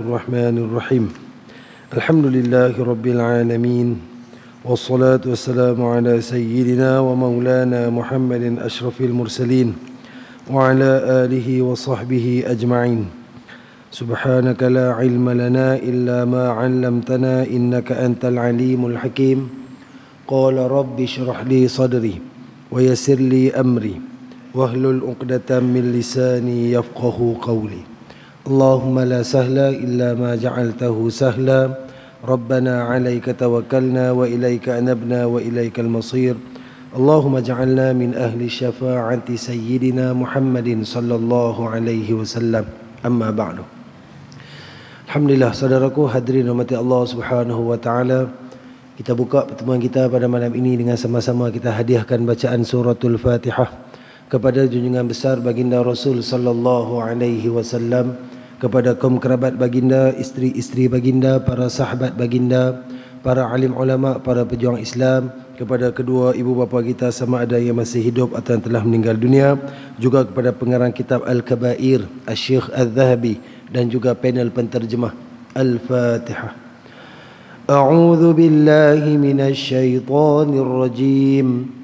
الرحمن الرحيم الحمد لله رب العالمين والصلاة والسلام على سيدنا ومولانا محمد أشرف المرسلين وعلى آله وصحبه أجمعين سبحانك لا علم لنا إلا ما علمتنا إنك أنت العليم الحكيم قال رب اشرح لي صدري ويسر لي أمري واهلل عقدة من لساني يفقه قولي اللهم لا سهل إلا ما جعلته سهلا ربنا عليك توكلنا وإليك أنبنا وإليك المصير اللهم اجعلنا من أهل شفاعة سيدنا محمد صلى الله عليه وسلم أما بعد الحمد لله صدرك حضرين رحمة الله سبحانه وتعالى Kita buka pertemuan kita pada malam ini dengan sama-sama kita hadiahkan bacaan suratul Fatihah kepada junjungan besar baginda Rasul sallallahu alaihi wasallam kepada kaum kerabat baginda isteri-isteri baginda para sahabat baginda para alim ulama para pejuang Islam kepada kedua ibu bapa kita sama ada yang masih hidup atau yang telah meninggal dunia juga kepada pengarang kitab al-kaba'ir asy-syekh az-zahabi dan juga panel penterjemah al-fatihah a'udzu billahi minasy syaithanir rajim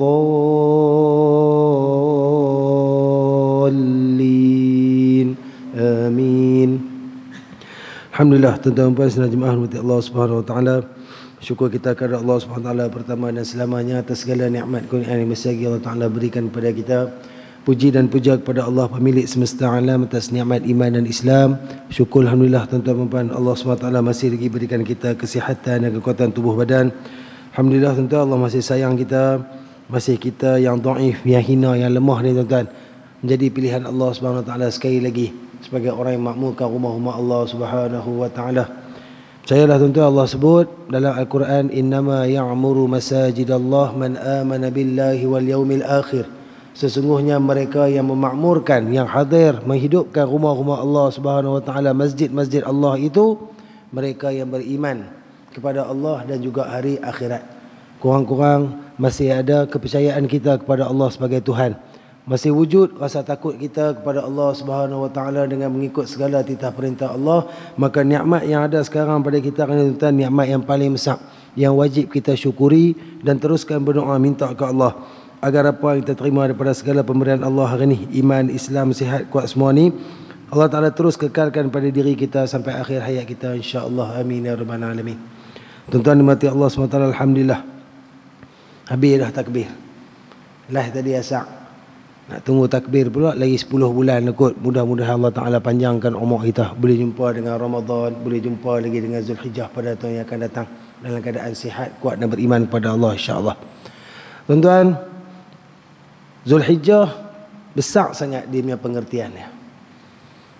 الضالين آمين الحمد لله تنتهي بس نجم أهل الله سبحانه وتعالى Syukur kita kepada Allah Subhanahu taala pertama dan selamanya atas segala nikmat kurnia yang besar Allah taala berikan kepada kita. Puji dan puja kepada Allah pemilik semesta alam atas nikmat iman dan Islam. Syukur alhamdulillah tuan-tuan dan puan Allah Subhanahu taala masih lagi berikan kita kesihatan dan kekuatan tubuh badan. Alhamdulillah tuan-tuan Allah masih sayang kita masih kita yang dhaif yang hina yang lemah ni tuan-tuan menjadi pilihan Allah Subhanahu taala sekali lagi sebagai orang yang makmurkan rumah rumah Allah Subhanahu wa taala percayalah tuan-tuan Allah sebut dalam al-Quran innama ya'muru masajidallahi man amana billahi wal yawmil akhir sesungguhnya mereka yang memakmurkan yang hadir menghidupkan rumah-rumah Allah Subhanahu wa taala masjid-masjid Allah itu mereka yang beriman kepada Allah dan juga hari akhirat kurang-kurang masih ada kepercayaan kita kepada Allah sebagai Tuhan masih wujud rasa takut kita kepada Allah Subhanahu Wa Taala dengan mengikut segala titah perintah Allah maka nikmat yang ada sekarang pada kita kena tuntutan nikmat yang paling besar yang wajib kita syukuri dan teruskan berdoa minta ke Allah agar apa yang kita terima daripada segala pemberian Allah hari ini iman Islam sihat kuat semua ni Allah Taala terus kekalkan pada diri kita sampai akhir hayat kita insya-Allah amin ya rabbal alamin tuntutan mati Allah Subhanahu alhamdulillah Habis dah takbir. Lah tadi asak. Nak tunggu takbir pula lagi 10 bulan kot. Mudah-mudahan Allah Ta'ala panjangkan umur kita. Boleh jumpa dengan Ramadan. Boleh jumpa lagi dengan Zulhijjah pada tahun yang akan datang. Dalam keadaan sihat, kuat dan beriman kepada Allah insyaAllah. Tuan-tuan, Zulhijjah besar sangat dia punya pengertiannya.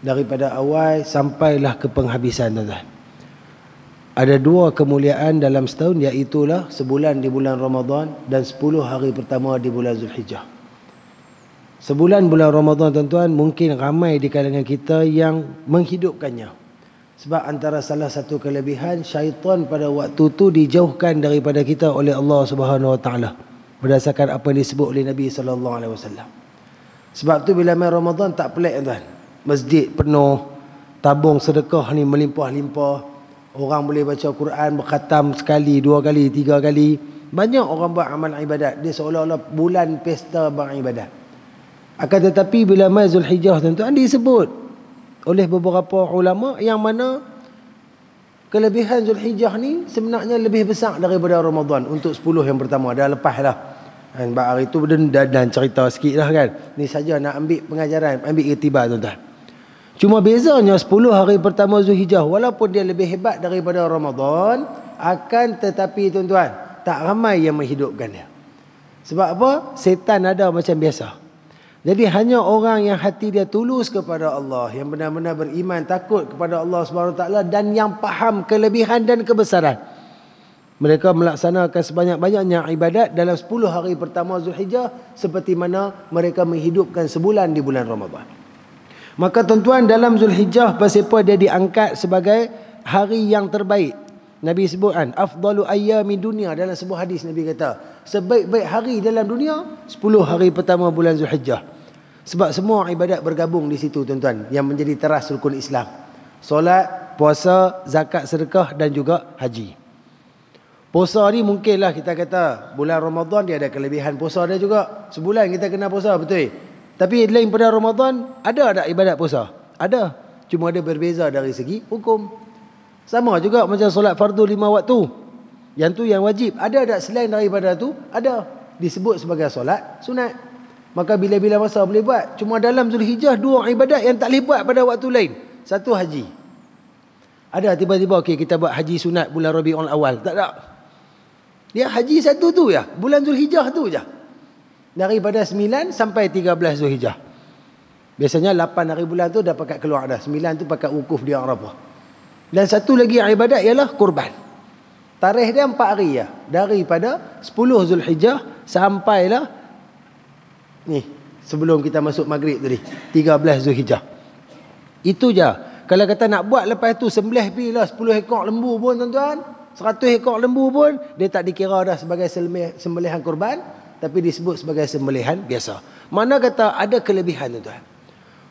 Daripada awal sampailah ke penghabisan tuan-tuan ada dua kemuliaan dalam setahun iaitulah sebulan di bulan Ramadhan dan sepuluh hari pertama di bulan Zulhijjah. Sebulan bulan Ramadhan tuan-tuan mungkin ramai di kalangan kita yang menghidupkannya. Sebab antara salah satu kelebihan syaitan pada waktu itu dijauhkan daripada kita oleh Allah Subhanahu Wa berdasarkan apa yang disebut oleh Nabi Sallallahu Alaihi Wasallam. Sebab tu bila main Ramadhan tak pelik tuan. Masjid penuh, tabung sedekah ni melimpah-limpah. Orang boleh baca Quran berkhatam sekali, dua kali, tiga kali. Banyak orang buat amal ibadat. Dia seolah-olah bulan pesta ibadat. Akan tetapi bila Mazul Hijjah tuan-tuan disebut oleh beberapa ulama yang mana kelebihan Zulhijjah ni sebenarnya lebih besar daripada Ramadan untuk 10 yang pertama dah lepas lah dan hari tu dan, cerita sikit lah kan ni saja nak ambil pengajaran ambil iktibar tuan-tuan Cuma bezanya 10 hari pertama Zulhijjah walaupun dia lebih hebat daripada Ramadan akan tetapi tuan-tuan tak ramai yang menghidupkan dia. Sebab apa? Setan ada macam biasa. Jadi hanya orang yang hati dia tulus kepada Allah, yang benar-benar beriman takut kepada Allah Subhanahu taala dan yang faham kelebihan dan kebesaran. Mereka melaksanakan sebanyak-banyaknya ibadat dalam 10 hari pertama Zulhijjah seperti mana mereka menghidupkan sebulan di bulan Ramadan. Maka tuan-tuan dalam Zulhijjah pasal dia diangkat sebagai hari yang terbaik. Nabi sebut kan afdalu ayami dunia dalam sebuah hadis Nabi kata sebaik-baik hari dalam dunia 10 hari pertama bulan Zulhijjah. Sebab semua ibadat bergabung di situ tuan-tuan yang menjadi teras rukun Islam. Solat, puasa, zakat, sedekah dan juga haji. Puasa ni mungkinlah kita kata bulan Ramadan dia ada kelebihan puasa dia juga. Sebulan kita kena puasa betul. Tapi lain pada Ramadan ada ada ibadat puasa? Ada. Cuma ada berbeza dari segi hukum. Sama juga macam solat fardu lima waktu. Yang tu yang wajib. Ada ada selain daripada tu? Ada. Disebut sebagai solat sunat. Maka bila-bila masa boleh buat. Cuma dalam Zulhijjah dua ibadat yang tak boleh buat pada waktu lain. Satu haji. Ada tiba-tiba okay, kita buat haji sunat bulan Rabiul Awal. Tak ada. Dia haji satu tu ya. Bulan Zulhijjah tu je daripada 9 sampai 13 Zulhijjah. Biasanya 8 hari bulan tu dah pakai keluar dah. 9 tu pakai wukuf di Arafah. Dan satu lagi ibadat ialah kurban. Tarikh dia 4 hari ya. Daripada 10 Zulhijjah sampailah ni sebelum kita masuk maghrib tadi. 13 Zulhijjah. Itu je. Kalau kata nak buat lepas tu sembelih pi lah 10 ekor lembu pun tuan-tuan. 100 ekor lembu pun dia tak dikira dah sebagai sembelihan kurban tapi disebut sebagai sembelihan biasa. Mana kata ada kelebihan tuan-tuan.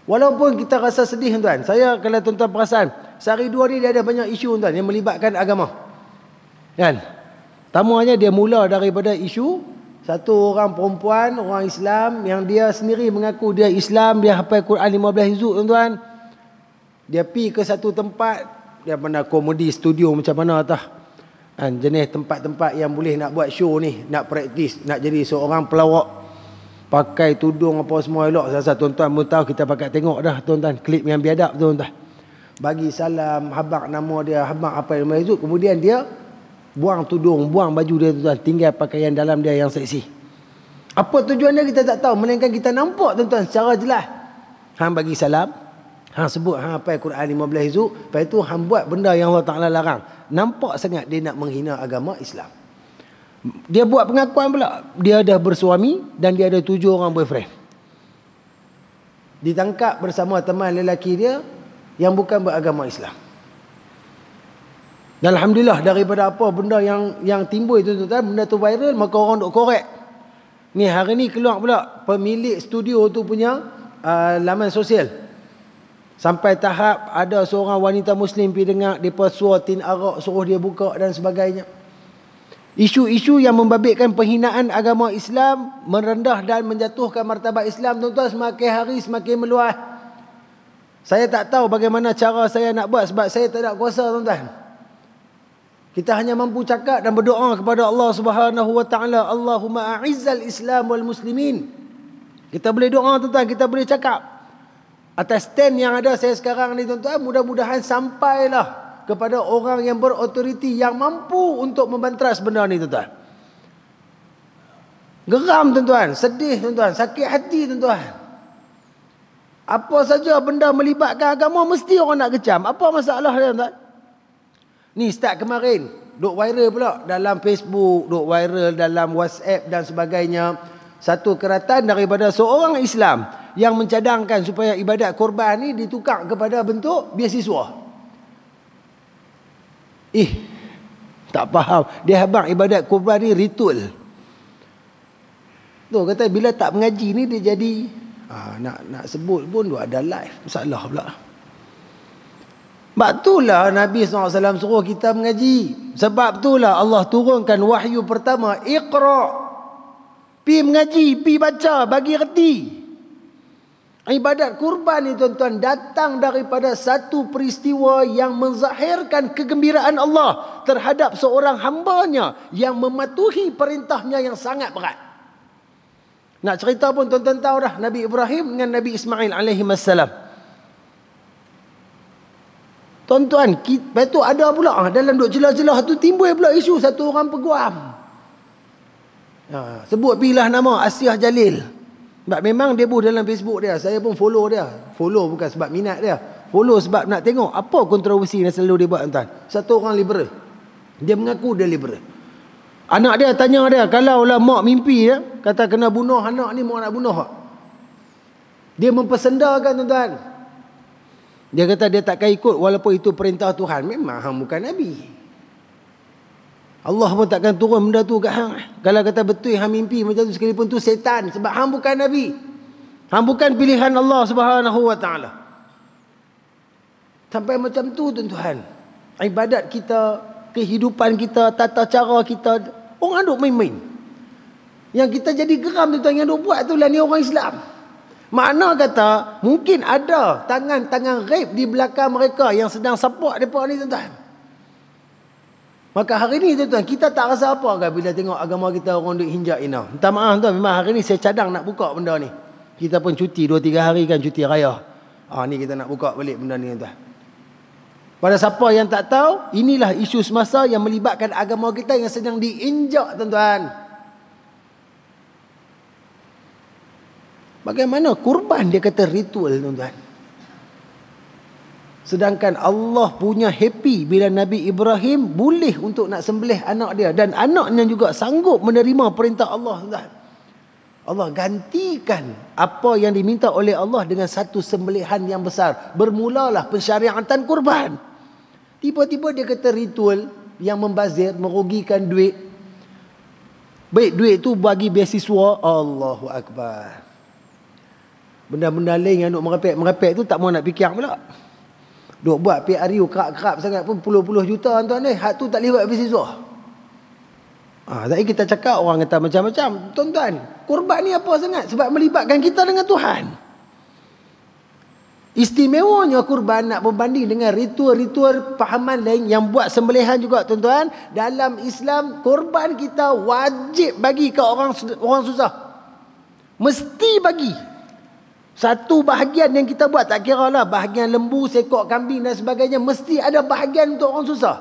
Walaupun kita rasa sedih tuan Saya kalau tuan perasaan, perasan. Sehari dua ni dia ada banyak isu tuan yang melibatkan agama. Kan? Tamuannya dia mula daripada isu. Satu orang perempuan, orang Islam yang dia sendiri mengaku dia Islam. Dia hafal Quran 15 juz tuan-tuan. Dia pergi ke satu tempat. Dia pernah komedi studio macam mana tah. Kan, jenis tempat-tempat yang boleh nak buat show ni, nak praktis, nak jadi seorang pelawak. Pakai tudung apa semua elok. Sebab tuan-tuan pun tahu kita pakai tengok dah tuan-tuan. Klip yang biadab tuan-tuan. Bagi salam, habak nama dia, habak apa yang maizud. Kemudian dia buang tudung, buang baju dia tuan-tuan. Tinggal pakaian dalam dia yang seksi. Apa tujuan dia kita tak tahu. Melainkan kita nampak tuan-tuan secara jelas. Han bagi salam. Hang sebut apa ha, hafal Quran 15 itu, lepas tu hang buat benda yang Allah Taala larang. Nampak sangat dia nak menghina agama Islam. Dia buat pengakuan pula, dia ada bersuami dan dia ada tujuh orang boyfriend. Ditangkap bersama teman lelaki dia yang bukan beragama Islam. Dan alhamdulillah daripada apa benda yang yang timbul itu tuan-tuan, benda tu viral maka orang dok korek. Ni hari ni keluar pula pemilik studio tu punya uh, laman sosial. Sampai tahap ada seorang wanita muslim pergi dengar Dia suruh tin arak suruh dia buka dan sebagainya Isu-isu yang membabitkan penghinaan agama Islam Merendah dan menjatuhkan martabat Islam Tuan-tuan semakin hari semakin meluas Saya tak tahu bagaimana cara saya nak buat Sebab saya tak ada kuasa tuan-tuan kita hanya mampu cakap dan berdoa kepada Allah Subhanahu wa taala Allahumma aizzal Islam wal muslimin. Kita boleh doa tuan-tuan, kita boleh cakap. Atas stand yang ada saya sekarang ni tuan-tuan Mudah-mudahan sampailah Kepada orang yang berautoriti Yang mampu untuk membantras benda ni tuan-tuan Geram tuan-tuan Sedih tuan-tuan Sakit hati tuan-tuan apa saja benda melibatkan agama mesti orang nak kecam. Apa masalah dia tuan Ni start kemarin duk viral pula dalam Facebook, duk viral dalam WhatsApp dan sebagainya. Satu keratan daripada seorang Islam yang mencadangkan supaya ibadat korban ni ditukar kepada bentuk biasiswa. Ih, tak faham. Dia habang ibadat korban ni ritual. Tu kata bila tak mengaji ni dia jadi ah, nak nak sebut pun dia ada live. Masalah pula. Sebab itulah Nabi SAW suruh kita mengaji. Sebab itulah Allah turunkan wahyu pertama. Iqra. Pi mengaji, pi baca, bagi reti. Ibadat kurban ni tuan-tuan datang daripada satu peristiwa yang menzahirkan kegembiraan Allah terhadap seorang hambanya yang mematuhi perintahnya yang sangat berat. Nak cerita pun tuan-tuan tahu dah Nabi Ibrahim dengan Nabi Ismail alaihi masallam. Tuan-tuan, lepas tu ada pula ah, dalam duk jelah-jelah tu timbul pula isu satu orang peguam. Ha, sebut bilah nama Asiah Jalil. Sebab memang dia buh dalam Facebook dia. Saya pun follow dia. Follow bukan sebab minat dia. Follow sebab nak tengok apa kontroversi yang selalu dia buat tuan. Satu orang liberal. Dia mengaku dia liberal. Anak dia tanya dia, kalau lah mak mimpi ya, kata kena bunuh anak ni, mak nak bunuh tak? Dia mempersendakan tuan-tuan. Dia kata dia takkan ikut walaupun itu perintah Tuhan. Memang bukan Nabi. Allah pun takkan turun benda tu kat hang. Kalau kata betul hang mimpi macam tu sekalipun tu setan sebab hang bukan nabi. Hang bukan pilihan Allah Subhanahu wa taala. Sampai macam tu tuan-tuan. Ibadat kita, kehidupan kita, tata cara kita orang duk main-main. Yang kita jadi geram tuan-tuan yang duk buat tu lah ni orang Islam. mana kata mungkin ada tangan-tangan rape di belakang mereka yang sedang support depa ni tuan-tuan. Maka hari ini tuan-tuan, kita tak rasa apa ke bila tengok agama kita orang duk hinjak ina. Minta maaf tuan, memang hari ini saya cadang nak buka benda ni. Kita pun cuti 2-3 hari kan cuti raya. Ah ha, ni kita nak buka balik benda ni tuan. Pada siapa yang tak tahu, inilah isu semasa yang melibatkan agama kita yang sedang diinjak tuan-tuan. Bagaimana kurban dia kata ritual tuan-tuan. Sedangkan Allah punya happy bila Nabi Ibrahim boleh untuk nak sembelih anak dia. Dan anaknya juga sanggup menerima perintah Allah. Allah gantikan apa yang diminta oleh Allah dengan satu sembelihan yang besar. Bermulalah pensyariatan kurban. Tiba-tiba dia kata ritual yang membazir, merugikan duit. Baik duit tu bagi beasiswa. Allahu Akbar. Benda-benda lain yang nak merepek-merepek tu tak mahu nak fikir pula. Pula. Duk buat PRU kerap-kerap sangat pun puluh-puluh juta tuan-tuan ni. Hak tu tak boleh buat bisnes Ha, tadi kita cakap orang kata macam-macam. Tuan-tuan, kurban ni apa sangat? Sebab melibatkan kita dengan Tuhan. Istimewanya kurban nak berbanding dengan ritual-ritual pahaman lain yang buat sembelihan juga tuan-tuan. Dalam Islam, kurban kita wajib bagi ke orang orang susah. Mesti bagi. Satu bahagian yang kita buat tak kira lah bahagian lembu, sekok kambing dan sebagainya mesti ada bahagian untuk orang susah.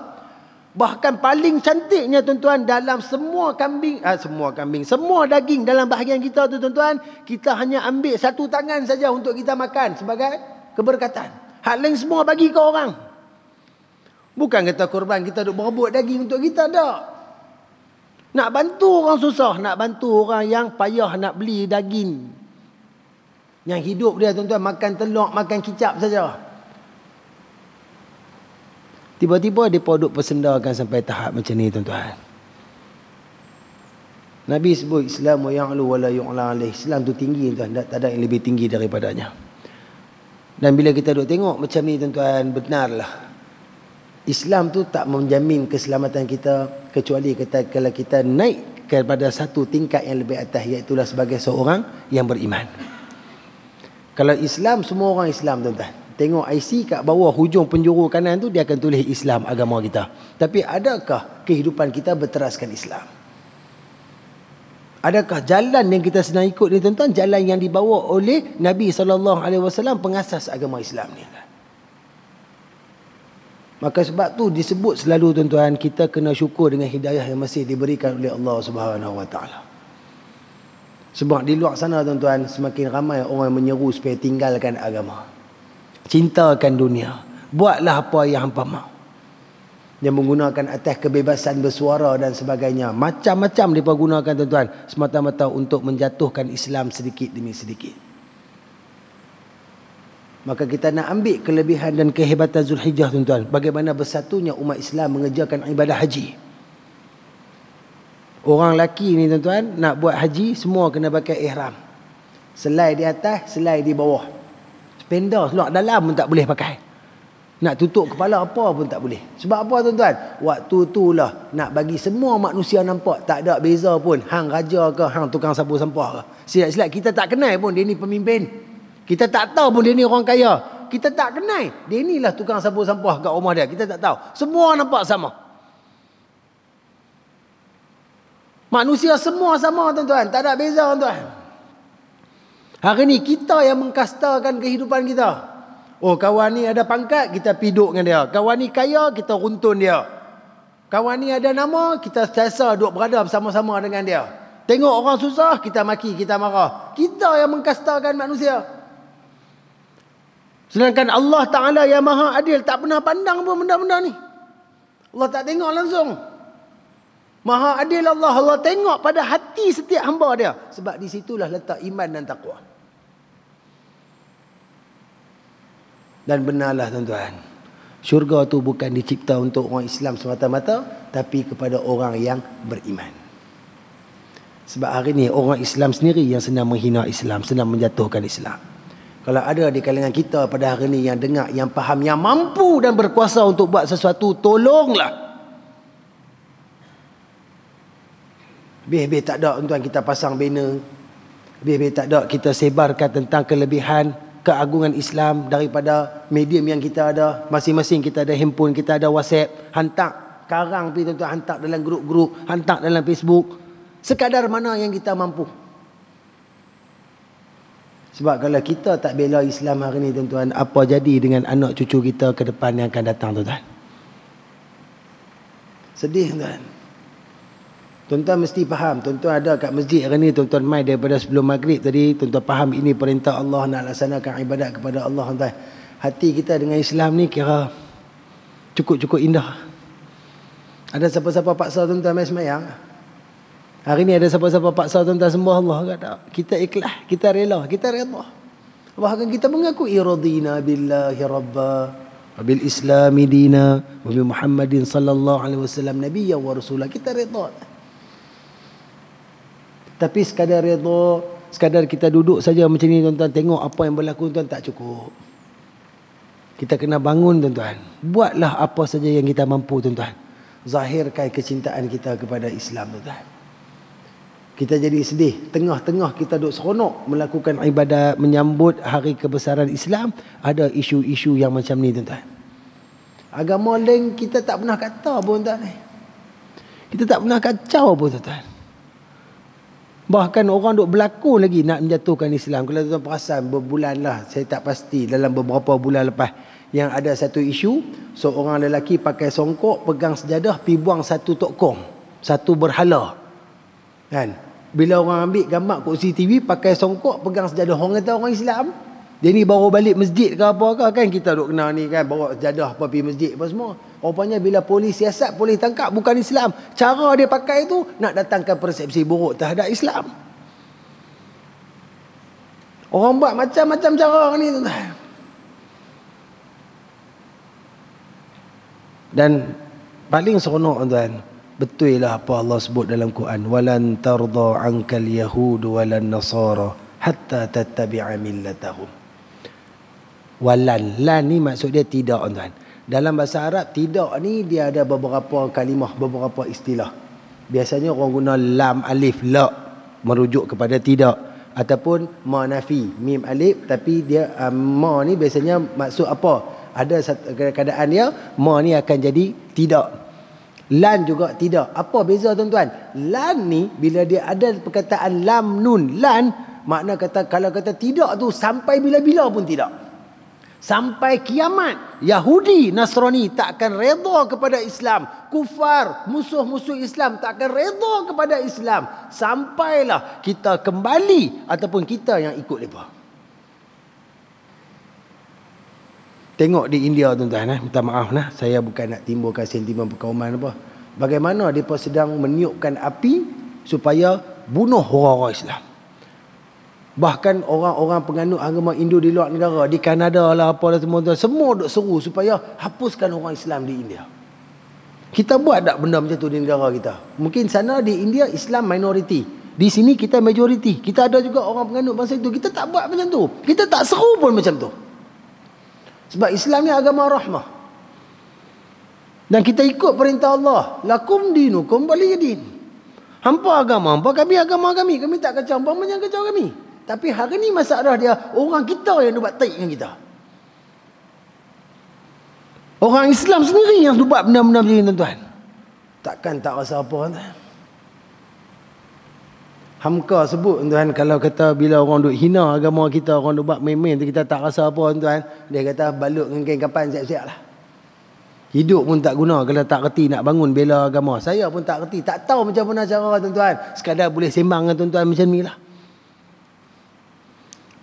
Bahkan paling cantiknya tuan-tuan dalam semua kambing, ah, semua kambing, semua daging dalam bahagian kita tu tuan-tuan, kita hanya ambil satu tangan saja untuk kita makan sebagai keberkatan. Hal lain semua bagi ke orang. Bukan kita korban kita duk berebut daging untuk kita dah. Nak bantu orang susah, nak bantu orang yang payah nak beli daging yang hidup dia tuan-tuan makan telur, makan kicap saja. Tiba-tiba dia produk persendakan sampai tahap macam ni tuan-tuan. Nabi sebut Islam wa ya'lu wa la yu'la alaih. Islam tu tinggi tuan, tak ada yang lebih tinggi daripadanya. Dan bila kita duk tengok macam ni tuan-tuan, lah. Islam tu tak menjamin keselamatan kita kecuali kita, kalau kita naik kepada satu tingkat yang lebih atas iaitu lah sebagai seorang yang beriman. Kalau Islam semua orang Islam tuan-tuan. Tengok IC kat bawah hujung penjuru kanan tu dia akan tulis Islam agama kita. Tapi adakah kehidupan kita berteraskan Islam? Adakah jalan yang kita sedang ikut ni tuan-tuan jalan yang dibawa oleh Nabi sallallahu alaihi wasallam pengasas agama Islam ni? Maka sebab tu disebut selalu tuan-tuan kita kena syukur dengan hidayah yang masih diberikan oleh Allah Subhanahu wa taala. Sebab di luar sana tuan-tuan Semakin ramai orang menyeru supaya tinggalkan agama Cintakan dunia Buatlah apa yang hampa mahu yang menggunakan atas kebebasan bersuara dan sebagainya Macam-macam mereka gunakan tuan-tuan Semata-mata untuk menjatuhkan Islam sedikit demi sedikit Maka kita nak ambil kelebihan dan kehebatan Zulhijjah tuan-tuan Bagaimana bersatunya umat Islam mengerjakan ibadah haji Orang lelaki ni tuan-tuan nak buat haji semua kena pakai ihram. Selai di atas, selai di bawah. Spender seluar dalam pun tak boleh pakai. Nak tutup kepala apa pun tak boleh. Sebab apa tuan-tuan? Waktu tu lah nak bagi semua manusia nampak tak ada beza pun. Hang raja ke, hang tukang sapu sampah ke. Silat-silat kita tak kenal pun dia ni pemimpin. Kita tak tahu pun dia ni orang kaya. Kita tak kenal. Dia ni lah tukang sapu sampah kat rumah dia. Kita tak tahu. Semua nampak Sama. Manusia semua sama tuan-tuan. Tak ada beza tuan-tuan. Hari ni kita yang mengkastakan kehidupan kita. Oh kawan ni ada pangkat, kita piduk dengan dia. Kawan ni kaya, kita runtun dia. Kawan ni ada nama, kita sentiasa duduk berada bersama-sama dengan dia. Tengok orang susah, kita maki, kita marah. Kita yang mengkastakan manusia. Sedangkan Allah Ta'ala yang maha adil tak pernah pandang pun benda-benda ni. Allah tak tengok langsung. Maha adil Allah Allah tengok pada hati setiap hamba dia sebab di situlah letak iman dan taqwa Dan benarlah tuan-tuan. Syurga tu bukan dicipta untuk orang Islam semata-mata tapi kepada orang yang beriman. Sebab hari ini orang Islam sendiri yang senang menghina Islam, senang menjatuhkan Islam. Kalau ada di kalangan kita pada hari ini yang dengar, yang faham, yang mampu dan berkuasa untuk buat sesuatu, tolonglah. Habis-habis tak ada tuan kita pasang banner. Habis-habis tak ada kita sebarkan tentang kelebihan keagungan Islam daripada medium yang kita ada. Masing-masing kita ada handphone, kita ada WhatsApp. Hantar karang pi tuan-tuan. Hantar dalam grup-grup. Hantar dalam Facebook. Sekadar mana yang kita mampu. Sebab kalau kita tak bela Islam hari ini tuan-tuan, apa jadi dengan anak cucu kita ke depan yang akan datang tuan-tuan? Sedih tuan-tuan. Tuan-tuan mesti faham, tuan-tuan ada kat masjid hari ni, tuan-tuan mai daripada sebelum maghrib tadi, tuan-tuan faham ini perintah Allah nak laksanakan ibadat kepada Allah. Tuan-tuan. Hati kita dengan Islam ni kira cukup-cukup indah. Ada siapa-siapa paksa tuan-tuan mai semayang? Hari ni ada siapa-siapa paksa tuan-tuan semua Allah ke tak? Kita ikhlas, kita rela, kita rela. Bahkan kita mengaku iradina billahi rabbah. Abil Islam dina, abil Muhammadin sallallahu alaihi wasallam Nabi ya wa Rasulah kita redha. Tapi sekadar redha, sekadar kita duduk saja macam ni tuan-tuan tengok apa yang berlaku tuan tak cukup. Kita kena bangun tuan-tuan. Buatlah apa saja yang kita mampu tuan-tuan. Zahirkan kecintaan kita kepada Islam tuan-tuan. Kita jadi sedih. Tengah-tengah kita duduk seronok melakukan ibadah menyambut hari kebesaran Islam. Ada isu-isu yang macam ni tuan-tuan. Agama lain kita tak pernah kata pun tuan-tuan. Kita tak pernah kacau pun tuan-tuan. Bahkan orang duk berlakon lagi nak menjatuhkan Islam. Kalau tuan-tuan perasan berbulan lah. Saya tak pasti dalam beberapa bulan lepas. Yang ada satu isu. Seorang lelaki pakai songkok. Pegang sejadah. Pergi buang satu tokong. Satu berhala. Kan? Bila orang ambil gambar kot CCTV. Pakai songkok. Pegang sejadah. Orang kata orang Islam. Dia ni baru balik masjid ke apa ke kan kita duk kenal ni kan bawa jadah apa pergi masjid apa semua. Rupanya bila polis siasat polis tangkap bukan Islam. Cara dia pakai tu nak datangkan persepsi buruk terhadap Islam. Orang buat macam-macam cara ni tu. Dan paling seronok tuan, betul lah apa Allah sebut dalam Quran, walan tardha ankal yahud walan nasara hatta tattabi'a millatahum walan lan ni maksud dia tidak tuan dalam bahasa arab tidak ni dia ada beberapa kalimah beberapa istilah biasanya orang guna lam alif la merujuk kepada tidak ataupun ma nafi mim alif tapi dia uh, ma ni biasanya maksud apa ada satu keadaan dia ma ni akan jadi tidak lan juga tidak apa beza tuan-tuan lan ni bila dia ada perkataan lam nun lan makna kata kalau kata tidak tu sampai bila-bila pun tidak Sampai kiamat Yahudi Nasrani takkan redha kepada Islam. Kufar, musuh-musuh Islam takkan redha kepada Islam. Sampailah kita kembali ataupun kita yang ikut mereka. Tengok di India tuan-tuan eh. Minta maaf lah. Saya bukan nak timbulkan sentimen perkauman apa. Bagaimana mereka sedang meniupkan api supaya bunuh orang-orang Islam. Bahkan orang-orang penganut agama Hindu di luar negara, di Kanada lah apa lah semua semua dok seru supaya hapuskan orang Islam di India. Kita buat tak benda macam tu di negara kita? Mungkin sana di India Islam minoriti. Di sini kita majoriti. Kita ada juga orang penganut bangsa itu. Kita tak buat macam tu. Kita tak seru pun macam tu. Sebab Islam ni agama rahmah. Dan kita ikut perintah Allah. Lakum dinukum balidin. Hampa agama. Hampa kami agama kami. Kami tak kacau. Hampa yang kacau kami. Tapi hari ni masalah dia orang kita yang buat taik dengan kita. Orang Islam sendiri yang buat benda-benda macam ni tuan-tuan. Takkan tak rasa apa tuan. Hamka sebut tuan kalau kata bila orang duk hina agama kita, orang duk buat main tu kita tak rasa apa tuan. Dia kata balut dengan kain kapan siap-siap lah. Hidup pun tak guna kalau tak reti nak bangun bela agama. Saya pun tak reti. Tak tahu macam mana cara tuan-tuan. Sekadar boleh sembang dengan tuan-tuan macam ni lah.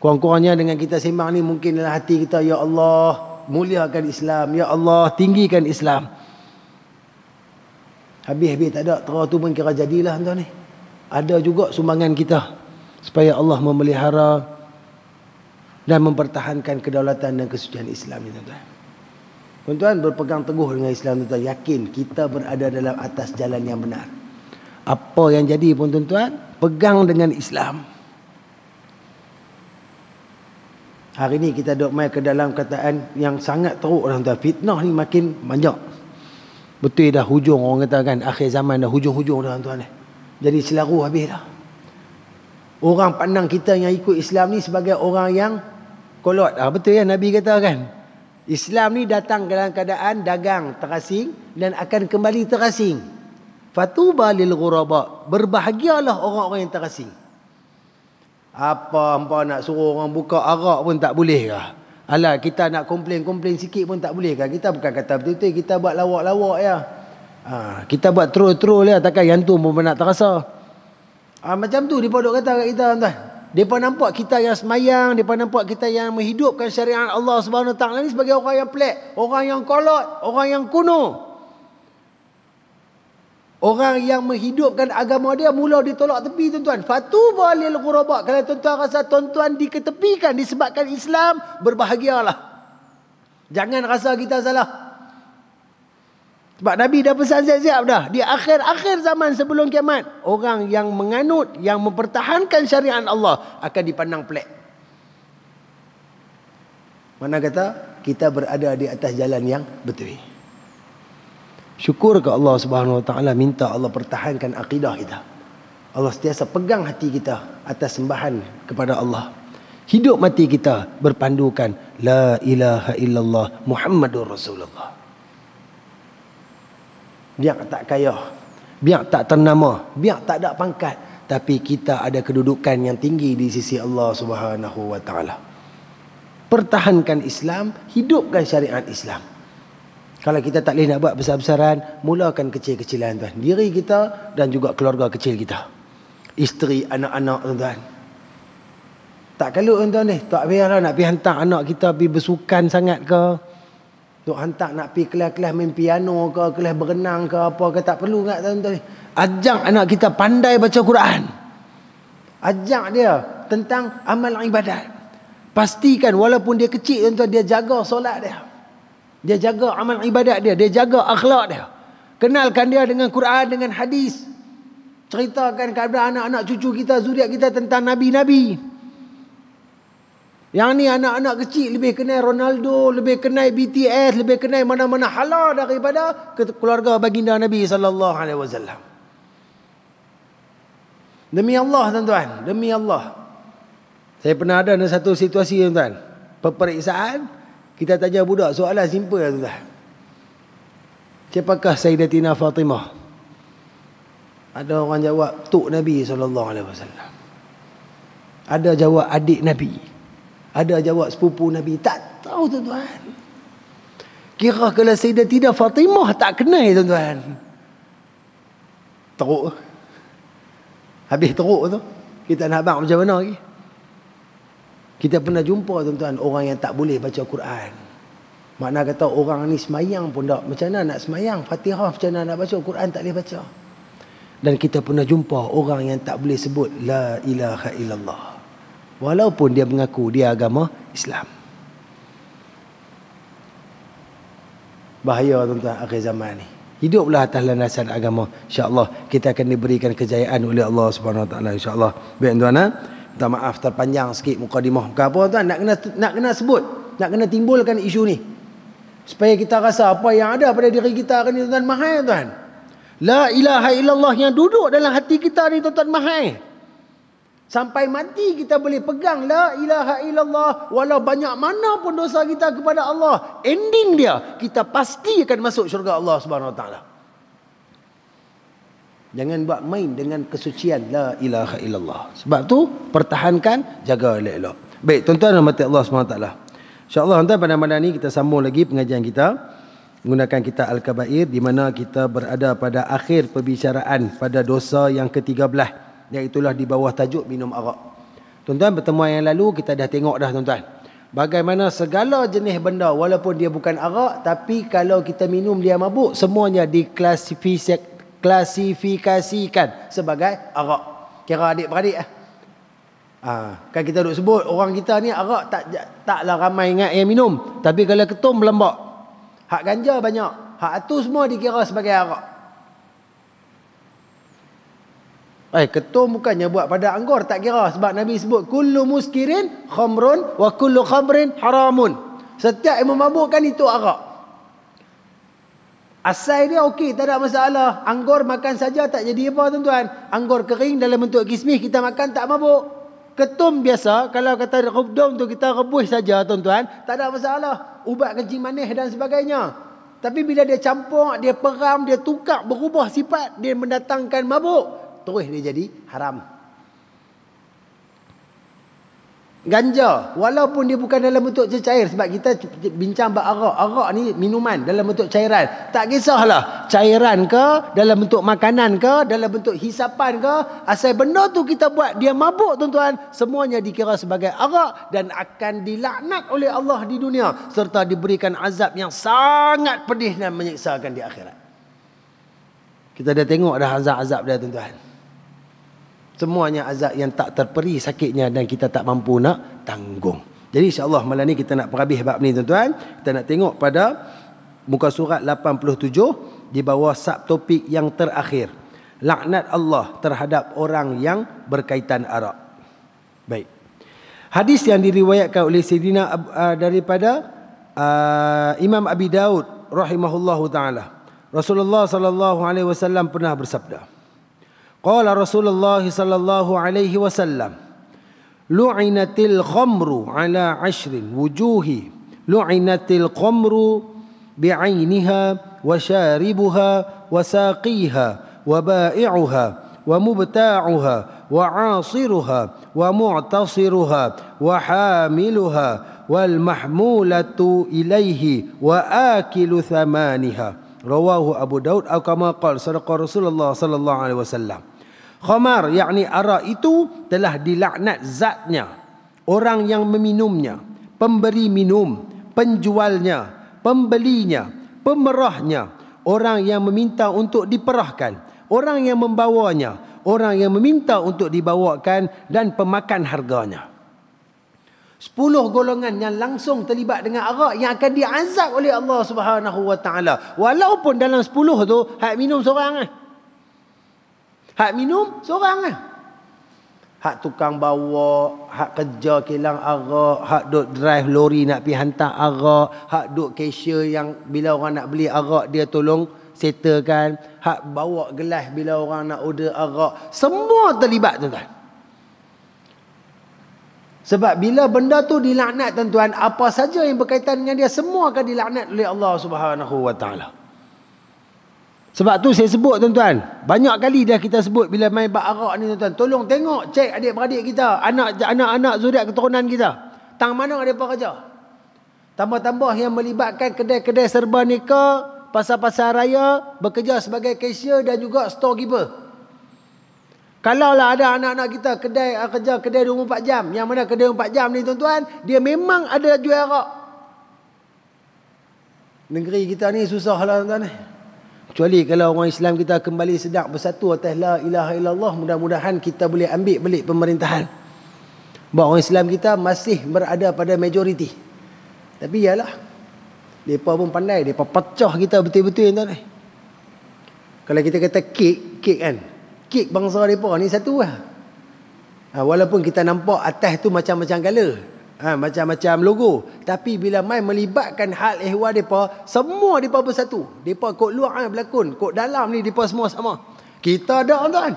Kurang-kurangnya dengan kita sembang ni mungkin dalam hati kita ya Allah muliakan Islam, ya Allah tinggikan Islam. Habis-habis tak ada terus tu pun kira jadilah tuan ni. Ada juga sumbangan kita supaya Allah memelihara dan mempertahankan kedaulatan dan kesucian Islam ni tuan-tuan. Tuan-tuan berpegang teguh dengan Islam tuan-tuan yakin kita berada dalam atas jalan yang benar. Apa yang jadi pun tuan-tuan pegang dengan Islam. Hari ini kita dok mai ke dalam kataan yang sangat teruk orang tuan. Fitnah ni makin banyak. Betul dah hujung orang kata kan. Akhir zaman dah hujung-hujung orang tuan ni. Eh. Jadi selaru habis dah. Orang pandang kita yang ikut Islam ni sebagai orang yang kolot. Ah, betul ya Nabi kata kan. Islam ni datang dalam keadaan dagang terasing dan akan kembali terasing. Fatuba lil ghuraba. Berbahagialah orang-orang yang terasing. Apa hangpa nak suruh orang buka arak pun tak boleh kah? Alah kita nak komplain-komplain sikit pun tak boleh kah? Kita bukan kata betul-betul kita buat lawak-lawak ya. Ha, kita buat troll-troll ya takkan yang tu pun nak terasa. Ha, macam tu depa duk kata kat kita tuan-tuan. Depa nampak kita yang semayang, depa nampak kita yang menghidupkan syariat Allah Subhanahu Taala ni sebagai orang yang pelik, orang yang kolot, orang yang kuno. Orang yang menghidupkan agama dia mula ditolak tepi tuan-tuan. Fatuba lil ghuraba. Kalau tuan-tuan rasa tuan-tuan diketepikan disebabkan Islam, berbahagialah. Jangan rasa kita salah. Sebab Nabi dah pesan siap-siap dah. Di akhir-akhir zaman sebelum kiamat. Orang yang menganut, yang mempertahankan syariat Allah akan dipandang pelik. Mana kata kita berada di atas jalan yang betul. Syukur ke Allah Subhanahu Wa Taala minta Allah pertahankan akidah kita. Allah sentiasa pegang hati kita atas sembahan kepada Allah. Hidup mati kita berpandukan la ilaha illallah Muhammadur Rasulullah. Biar tak kaya, biar tak ternama, biar tak ada pangkat, tapi kita ada kedudukan yang tinggi di sisi Allah Subhanahu Wa Taala. Pertahankan Islam, hidupkan syariat Islam. Kalau kita tak boleh nak buat besar-besaran, mulakan kecil-kecilan tuan. Diri kita dan juga keluarga kecil kita. Isteri, anak-anak tuan. Tak kalau tuan ni, tak payahlah nak pergi hantar anak kita pergi bersukan sangat ke. Tuk hantar nak pergi kelas-kelas main piano ke, kelas berenang ke, apa ke, tak perlu ingat tuan-tuan ni. Ajak anak kita pandai baca Quran. Ajak dia tentang amal ibadat. Pastikan walaupun dia kecil tuan-tuan, dia jaga solat dia. Dia jaga amal ibadat dia. Dia jaga akhlak dia. Kenalkan dia dengan Quran, dengan hadis. Ceritakan kepada anak-anak cucu kita, zuriat kita tentang Nabi-Nabi. Yang ni anak-anak kecil lebih kenal Ronaldo, lebih kenal BTS, lebih kenal mana-mana halal daripada keluarga baginda Nabi sallallahu alaihi wasallam. Demi Allah tuan-tuan, demi Allah. Saya pernah ada satu situasi tuan-tuan. Peperiksaan, kita tanya budak soalan simple lah tuan. Siapakah Sayyidatina Fatimah? Ada orang jawab Tok Nabi saw. Ada jawab adik Nabi. Ada jawab sepupu Nabi. Tak tahu tu tuan Kira kalau Sayyidatina Fatimah tak kenal tu tuan Teruk. Habis teruk tu. Kita nak abang macam mana lagi? Okay? Kita pernah jumpa tuan-tuan orang yang tak boleh baca Quran. Makna kata orang ni semayang pun tak. Macam mana nak semayang? Fatihah macam mana nak baca? Quran tak boleh baca. Dan kita pernah jumpa orang yang tak boleh sebut La ilaha illallah. Walaupun dia mengaku dia agama Islam. Bahaya tuan-tuan akhir zaman ni. Hiduplah atas landasan agama. InsyaAllah kita akan diberikan kejayaan oleh Allah SWT. InsyaAllah. Baik tuan-tuan. Ha? minta maaf terpanjang sikit mukadimah ke apa tuan nak kena nak kena sebut nak kena timbulkan isu ni supaya kita rasa apa yang ada pada diri kita hari ni tuan mahal tuan la ilaha illallah yang duduk dalam hati kita ni tuan mahal sampai mati kita boleh pegang la ilaha illallah walau banyak mana pun dosa kita kepada Allah ending dia kita pasti akan masuk syurga Allah Subhanahu wa taala Jangan buat main dengan kesucian la ilaha illallah. Sebab tu pertahankan jaga elok-elok. Baik, tuan-tuan dan mati Allah SWT. InsyaAllah tuan-tuan pada malam ni kita sambung lagi pengajian kita. Menggunakan kita Al-Kabair di mana kita berada pada akhir perbicaraan pada dosa yang ke-13. Iaitulah di bawah tajuk minum arak. Tuan-tuan pertemuan yang lalu kita dah tengok dah tuan-tuan. Bagaimana segala jenis benda walaupun dia bukan arak tapi kalau kita minum dia mabuk semuanya diklasifikasi Klasifikasikan sebagai arak. Kira adik-beradik lah. Ha, kan kita duduk sebut, orang kita ni arak tak taklah ramai ingat yang minum. Tapi kalau ketum, lembak. Hak ganja banyak. Hak tu semua dikira sebagai arak. Eh, ketum bukannya buat pada anggur. Tak kira sebab Nabi sebut, Kullu muskirin khomrun wa kullu khomrin haramun. Setiap yang memabukkan itu arak. Asal dia okey, tak ada masalah. Anggur makan saja tak jadi apa tuan-tuan. Anggur kering dalam bentuk kismis kita makan tak mabuk. Ketum biasa, kalau kata rubdom tu kita rebus saja tuan-tuan, tak ada masalah. Ubat kencing manis dan sebagainya. Tapi bila dia campur, dia peram, dia tukar, berubah sifat, dia mendatangkan mabuk. Terus dia jadi haram. ganja walaupun dia bukan dalam bentuk cair, sebab kita bincang bab arak arak ni minuman dalam bentuk cairan tak kisahlah cairan ke dalam bentuk makanan ke dalam bentuk hisapan ke asal benda tu kita buat dia mabuk tuan-tuan semuanya dikira sebagai arak dan akan dilaknat oleh Allah di dunia serta diberikan azab yang sangat pedih dan menyiksakan di akhirat kita dah tengok dah azab-azab dia tuan-tuan semuanya azab yang tak terperi sakitnya dan kita tak mampu nak tanggung. Jadi insya-Allah malam ni kita nak perhabis bab ni tuan-tuan. Kita nak tengok pada muka surat 87 di bawah subtopik yang terakhir. Laknat Allah terhadap orang yang berkaitan Arab. Baik. Hadis yang diriwayatkan oleh Sayyidina uh, daripada uh, Imam Abi Daud rahimahullahu taala. Rasulullah sallallahu alaihi wasallam pernah bersabda. قال رسول الله صلى الله عليه وسلم لعنت الخمر على عشر وجوه لعنت الخمر بعينها وشاربها وساقيها وبائعها ومبتاعها وعاصرها ومعتصرها وحاملها والمحمولة إليه وآكل ثمانها رواه أبو داود أو كما قال صدق رسول الله صلى الله عليه وسلم Khamar yakni arak itu telah dilaknat zatnya orang yang meminumnya pemberi minum penjualnya pembelinya pemerahnya orang yang meminta untuk diperahkan orang yang membawanya orang yang meminta untuk dibawakan dan pemakan harganya Sepuluh golongan yang langsung terlibat dengan arak yang akan diazab oleh Allah Subhanahu wa taala walaupun dalam sepuluh tu hak minum seorang kan? Hak minum seorang lah. Hak tukang bawa, hak kerja kilang arak, hak duk drive lori nak pi hantar arak, hak duk cashier yang bila orang nak beli arak dia tolong setelkan, hak bawa gelas bila orang nak order arak, semua terlibat tu kan. Sebab bila benda tu dilaknat tuan-tuan, apa saja yang berkaitan dengan dia semua akan dilaknat oleh Allah Subhanahu wa sebab tu saya sebut tuan-tuan. Banyak kali dah kita sebut bila main ba'arak ni tuan-tuan. Tolong tengok cek adik-beradik kita. Anak, anak-anak zuriat keturunan kita. Tang mana ada apa kerja Tambah-tambah yang melibatkan kedai-kedai serba nikah, pasar-pasar raya, bekerja sebagai cashier dan juga store keeper. Kalau lah ada anak-anak kita kedai ah, kerja kedai 24 jam. Yang mana kedai 24 jam ni tuan-tuan, dia memang ada jual arak. Negeri kita ni susah lah tuan-tuan ni. Kecuali kalau orang Islam kita kembali sedap bersatu atas la ilaha illallah mudah-mudahan kita boleh ambil balik pemerintahan. Bahawa orang Islam kita masih berada pada majoriti. Tapi ialah depa pun pandai depa pecah kita betul-betul tuan ni. Kalau kita kata kek, kek kan. Kek bangsa depa ni satu lah. Ha, walaupun kita nampak atas tu macam-macam gala. -macam ha, macam-macam logo tapi bila mai melibatkan hal ehwal depa semua depa bersatu depa kok luar ha, berlakon kok dalam ni depa semua sama kita ada tuan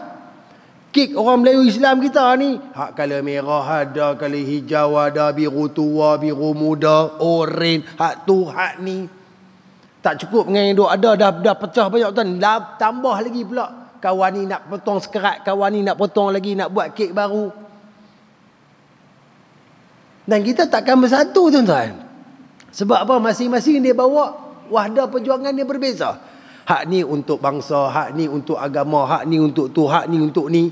kek orang Melayu Islam kita ni hak kala merah ada kala hijau ada biru tua biru muda oren hak tu hak ni tak cukup dengan yang duk ada dah dah pecah banyak tuan tambah lagi pula kawan ni nak potong sekerat kawan ni nak potong lagi nak buat kek baru dan kita takkan bersatu tuan-tuan. Sebab apa? Masing-masing dia bawa wahda perjuangan dia berbeza. Hak ni untuk bangsa, hak ni untuk agama, hak ni untuk tu, hak ni untuk ni.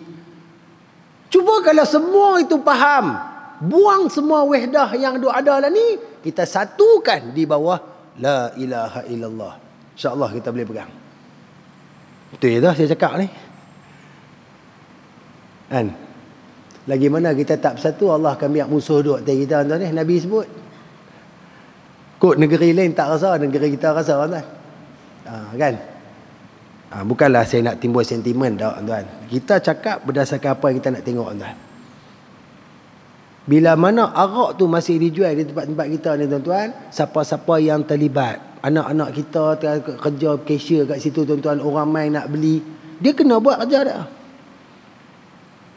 Cuba kalau semua itu faham, buang semua wahdah yang ada adalah ni, kita satukan di bawah la ilaha illallah. Insya-Allah kita boleh pegang. Betul dah saya cakap ni. Kan? Lagi mana kita tak bersatu Allah akan biar musuh duduk tadi kita tuan ni Nabi sebut. Kok negeri lain tak rasa negeri kita rasa tuan. Ah ha, kan? Ha, bukanlah saya nak timbul sentimen dah tuan. Kita cakap berdasarkan apa yang kita nak tengok tuan. Bila mana arak tu masih dijual di tempat-tempat kita ni tuan-tuan, siapa-siapa yang terlibat, anak-anak kita kerja cashier kat situ tuan-tuan, orang main nak beli, dia kena buat kerja dah.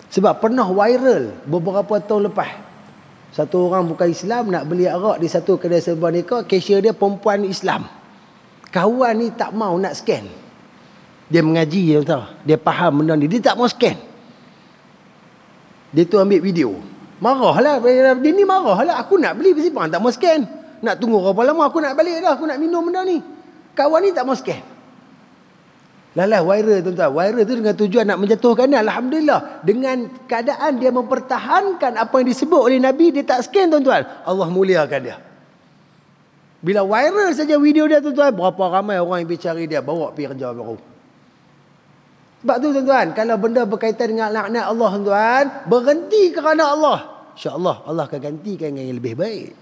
Sebab pernah viral beberapa tahun lepas. Satu orang bukan Islam nak beli arak di satu kedai serba nikah. Cashier dia perempuan Islam. Kawan ni tak mau nak scan. Dia mengaji dia tahu. Dia faham benda ni. Dia tak mau scan. Dia tu ambil video. lah, Dia ni lah, Aku nak beli bersipang. Tak mau scan. Nak tunggu berapa lama. Aku nak balik dah. Aku nak minum benda ni. Kawan ni tak mau scan. Lalas viral tuan-tuan. Viral tu dengan tujuan nak menjatuhkan dia. Alhamdulillah. Dengan keadaan dia mempertahankan apa yang disebut oleh Nabi. Dia tak scan tuan-tuan. Allah muliakan dia. Bila viral saja video dia tuan-tuan. Berapa ramai orang yang pergi dia. Bawa pergi kerja baru. Sebab tu tuan-tuan. Kalau benda berkaitan dengan laknat Allah tuan-tuan. Berhenti kerana Allah. InsyaAllah Allah akan gantikan dengan yang lebih baik.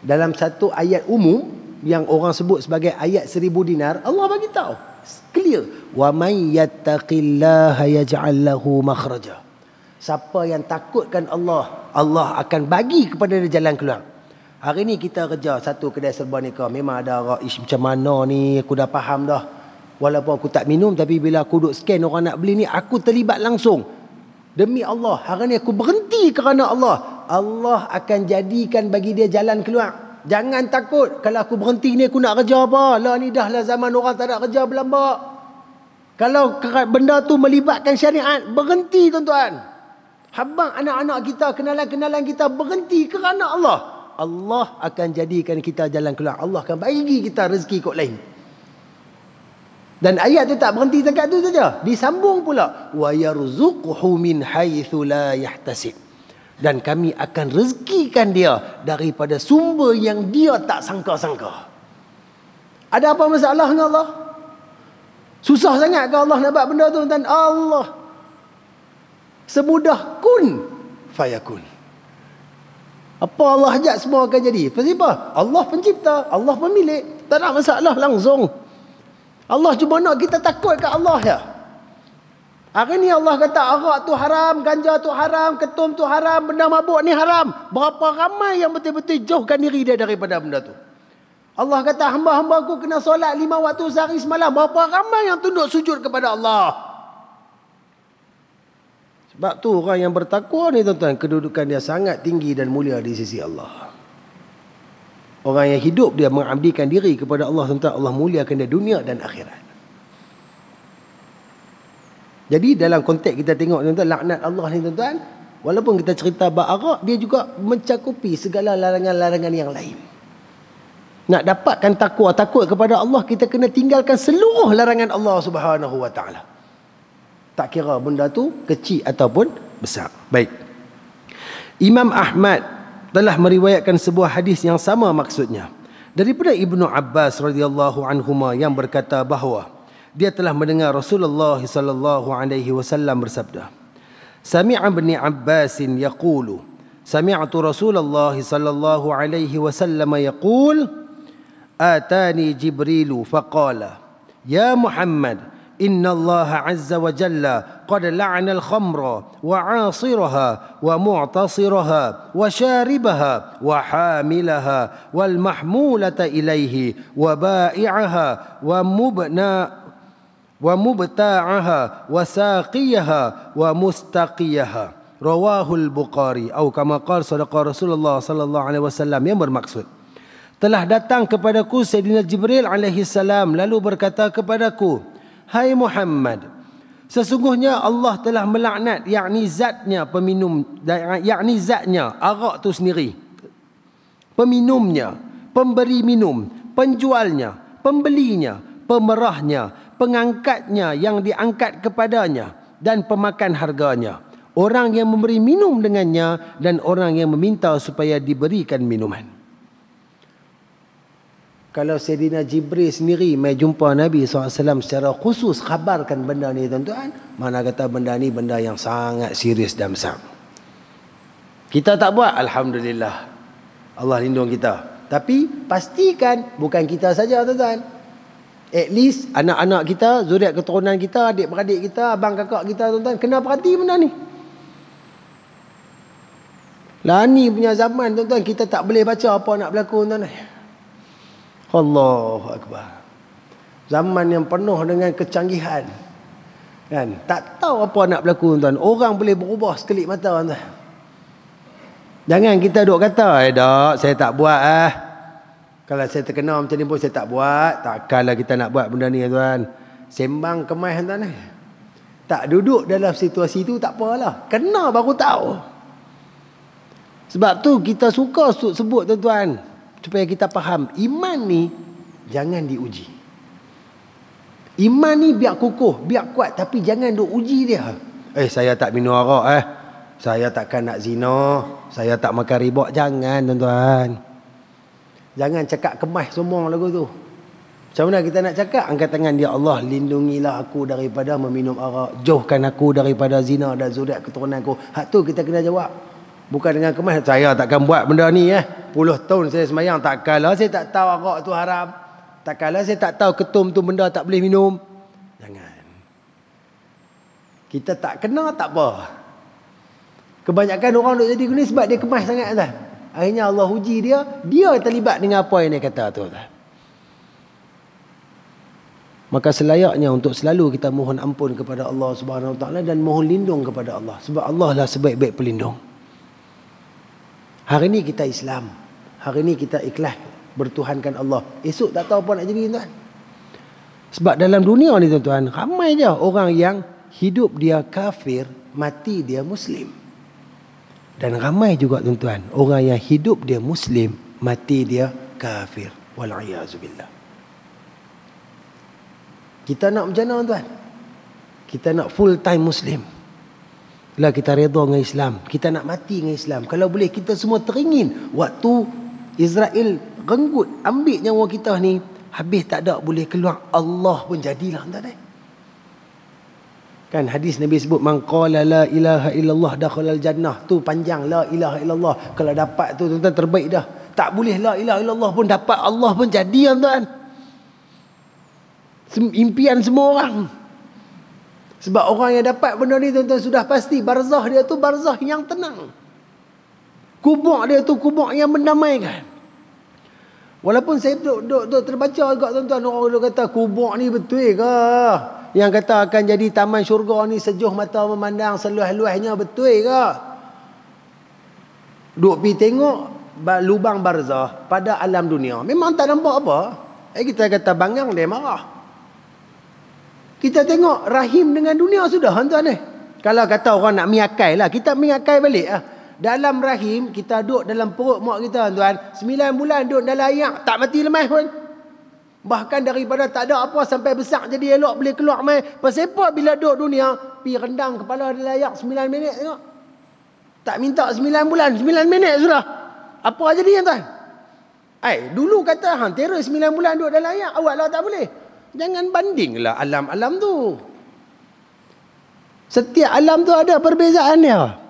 Dalam satu ayat umum yang orang sebut sebagai ayat seribu dinar Allah bagi tahu clear wa may yattaqillaha yaj'al lahu makhraja siapa yang takutkan Allah Allah akan bagi kepada dia jalan keluar hari ni kita kerja satu kedai serba nikah memang ada orang ish macam mana ni aku dah faham dah walaupun aku tak minum tapi bila aku duk scan orang nak beli ni aku terlibat langsung demi Allah hari ni aku berhenti kerana Allah Allah akan jadikan bagi dia jalan keluar Jangan takut kalau aku berhenti ni aku nak kerja apa. Lah ni dah lah zaman orang tak nak kerja berlambak. Kalau benda tu melibatkan syariat, berhenti tuan-tuan. Habang anak-anak kita, kenalan-kenalan kita berhenti kerana Allah. Allah akan jadikan kita jalan keluar. Allah akan bagi kita rezeki kot lain. Dan ayat tu tak berhenti dekat tu saja. Disambung pula. وَيَرْزُقْهُ مِنْ حَيْثُ لَا يَحْتَسِبُ dan kami akan rezekikan dia daripada sumber yang dia tak sangka-sangka. Ada apa masalah dengan Allah? Susah sangat ke Allah nak buat benda tu tuan Allah. Semudah kun fayakun. Apa Allah ajak semua akan jadi? Pasti apa? Allah pencipta, Allah pemilik. Tak ada masalah langsung. Allah cuma nak kita takut ke Allah ya. Hari ni Allah kata arak tu haram, ganja tu haram, ketum tu haram, benda mabuk ni haram. Berapa ramai yang betul-betul jauhkan diri dia daripada benda tu. Allah kata hamba-hamba aku kena solat lima waktu sehari semalam. Berapa ramai yang tunduk sujud kepada Allah. Sebab tu orang yang bertakwa ni tuan-tuan, kedudukan dia sangat tinggi dan mulia di sisi Allah. Orang yang hidup dia mengabdikan diri kepada Allah tuan-tuan, Allah muliakan dia dunia dan akhirat. Jadi dalam konteks kita tengok tuan-tuan laknat Allah ni tuan-tuan, walaupun kita cerita ba'arak dia juga mencakupi segala larangan-larangan yang lain. Nak dapatkan takwa takut kepada Allah kita kena tinggalkan seluruh larangan Allah Subhanahu Wa Taala. Tak kira benda tu kecil ataupun besar. Baik. Imam Ahmad telah meriwayatkan sebuah hadis yang sama maksudnya daripada Ibnu Abbas radhiyallahu anhuma yang berkata bahawa dia telah mendengar Rasulullah sallallahu alaihi wasallam bersabda Sami'a bin Abbas yaqulu Sami'tu Rasulullah sallallahu alaihi wasallam yaqul Atani Jibrilu faqala Ya Muhammad inna Allah azza wa jalla qad la'ana al-khamra wa 'asirha wa mu'tasirha wa sharibaha wa hamilaha wal mahmulata ilayhi wa ba'i'aha wa mubna ومبتاعها وساقيها ومستقيها رواه البخاري أو Bukhari. atau, صدق رسول الله صلى الله عليه وسلم yang bermaksud telah datang kepadaku Sayyidina Jibril alaihi salam lalu berkata kepadaku hai Muhammad sesungguhnya Allah telah melaknat yakni zatnya peminum yakni zatnya arak tu sendiri peminumnya pemberi minum penjualnya pembelinya pemerahnya pengangkatnya yang diangkat kepadanya dan pemakan harganya orang yang memberi minum dengannya dan orang yang meminta supaya diberikan minuman kalau Sayyidina Jibril sendiri mai jumpa Nabi SAW secara khusus khabarkan benda ni tuan-tuan mana kata benda ni benda yang sangat serius dan besar kita tak buat Alhamdulillah Allah lindung kita tapi pastikan bukan kita saja tuan-tuan At least anak-anak kita, zuriat keturunan kita, adik-beradik kita, abang kakak kita, tuan-tuan, kena perhati benda ni. Lani punya zaman, tuan-tuan, kita tak boleh baca apa nak berlaku, tuan-tuan. Allahu Akbar. Zaman yang penuh dengan kecanggihan. Kan? Tak tahu apa nak berlaku, tuan-tuan. Orang boleh berubah sekelip mata, tuan-tuan. Jangan kita duk kata, eh dok, saya tak buat, eh. Kalau saya terkena macam ni pun saya tak buat. Takkanlah kita nak buat benda ni tuan. Sembang kemai tuan ni. Eh. Tak duduk dalam situasi tu tak apalah. Kena baru tahu. Sebab tu kita suka sebut tuan-tuan. Supaya kita faham. Iman ni jangan diuji. Iman ni biar kukuh, biar kuat. Tapi jangan duk uji dia. Eh saya tak minum arak eh. Saya takkan nak zina. Saya tak makan ribok. Jangan tuan-tuan. Jangan cakap kemah semua lagu tu. Macam mana kita nak cakap? Angkat tangan dia ya Allah lindungilah aku daripada meminum arak. Jauhkan aku daripada zina dan zuriat keturunan aku. Hak tu kita kena jawab. Bukan dengan kemah Saya takkan buat benda ni eh. Puluh tahun saya semayang. Tak kalah saya tak tahu arak tu haram. Tak kalah saya tak tahu ketum tu benda tak boleh minum. Jangan. Kita tak kena tak apa. Kebanyakan orang duk jadi ni sebab dia kemas sangat. Tak? Akhirnya Allah uji dia, dia terlibat dengan apa yang dia kata tu. Maka selayaknya untuk selalu kita mohon ampun kepada Allah Subhanahu Wa dan mohon lindung kepada Allah sebab Allah lah sebaik-baik pelindung. Hari ini kita Islam. Hari ini kita ikhlas bertuhankan Allah. Esok tak tahu apa nak jadi tuan. Sebab dalam dunia ni tuan-tuan, ramai je orang yang hidup dia kafir, mati dia muslim dan ramai juga tuan-tuan orang yang hidup dia muslim mati dia kafir wal iazubillah kita nak macam mana tuan kita nak full time muslim lah kita redha dengan Islam kita nak mati dengan Islam kalau boleh kita semua teringin waktu Israel renggut ambil nyawa kita ni habis tak ada boleh keluar Allah pun jadilah tuan-tuan Kan hadis Nabi sebut man qala la ilaha illallah dakhalal jannah tu panjang la ilaha illallah kalau dapat tu tuan-tuan terbaik dah. Tak boleh la ilaha illallah pun dapat Allah pun jadi tuan-tuan. Impian semua orang. Sebab orang yang dapat benda ni tuan-tuan sudah pasti barzah dia tu barzah yang tenang. Kubur dia tu kubur yang mendamaikan. Walaupun saya duk, duk, terbaca agak tuan-tuan orang dia kata kubur ni betul ke? yang kata akan jadi taman syurga ni sejuk mata memandang seluas-luasnya betul ke? Duk pi tengok lubang barzah pada alam dunia. Memang tak nampak apa. Eh kita kata bangang dia marah. Kita tengok rahim dengan dunia sudah tuan-tuan ni. Eh. Kalau kata orang nak miakai lah. Kita miakai balik lah. Dalam rahim kita duduk dalam perut mak kita tuan Sembilan bulan duduk dalam ayak. Tak mati lemah pun. Bahkan daripada tak ada apa sampai besar jadi elok boleh keluar main. Pasal bila duduk dunia, pi rendang kepala dia layak 9 minit tengok. Tak minta 9 bulan, 9 minit sudah. Apa jadi yang tuan? Eh, dulu kata hang terus 9 bulan duduk dalam layak, awaklah tak boleh. Jangan bandinglah alam-alam tu. Setiap alam tu ada perbezaannya.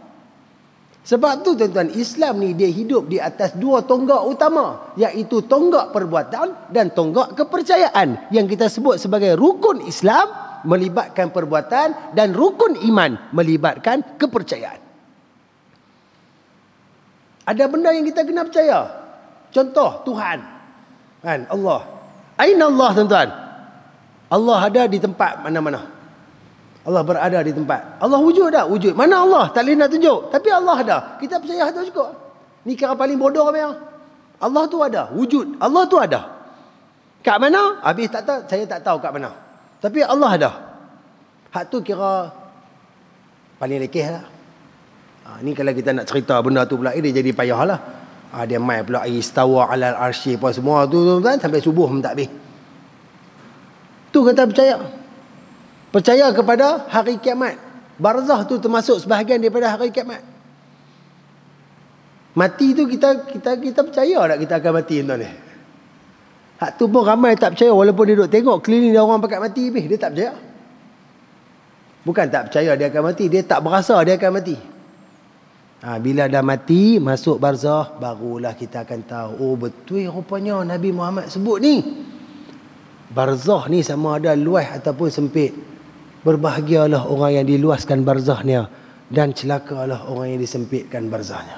Sebab tu tuan-tuan, Islam ni dia hidup di atas dua tonggak utama, iaitu tonggak perbuatan dan tonggak kepercayaan yang kita sebut sebagai rukun Islam melibatkan perbuatan dan rukun iman melibatkan kepercayaan. Ada benda yang kita kena percaya. Contoh Tuhan. Kan Allah. Aina Allah tuan-tuan? Allah ada di tempat mana-mana. Allah berada di tempat. Allah wujud tak? Wujud. Mana Allah? Tak boleh nak tunjuk. Tapi Allah ada. Kita percaya itu cukup. Ni kira paling bodoh kami. Allah tu ada. Wujud. Allah tu ada. Kat mana? Habis tak tahu. Saya tak tahu kat mana. Tapi Allah ada. Hak tu kira paling lekeh lah. Ha, ni kalau kita nak cerita benda tu pula. Eh, dia jadi payah lah. Ha, dia main pula. Istawa alal arsyi pun semua tu. tu, tu kan? Sampai subuh pun tak habis. Tu kata percaya. Percaya percaya kepada hari kiamat barzah tu termasuk sebahagian daripada hari kiamat mati tu kita kita kita percaya tak kita akan mati tuan ni hak tu pun ramai tak percaya walaupun dia duk tengok keliling dia orang pakat mati habis dia tak percaya bukan tak percaya dia akan mati dia tak berasa dia akan mati ha, bila dah mati masuk barzah barulah kita akan tahu oh betul rupanya Nabi Muhammad sebut ni barzah ni sama ada luas ataupun sempit Berbahagialah orang yang diluaskan barzahnya dan celakalah orang yang disempitkan barzahnya.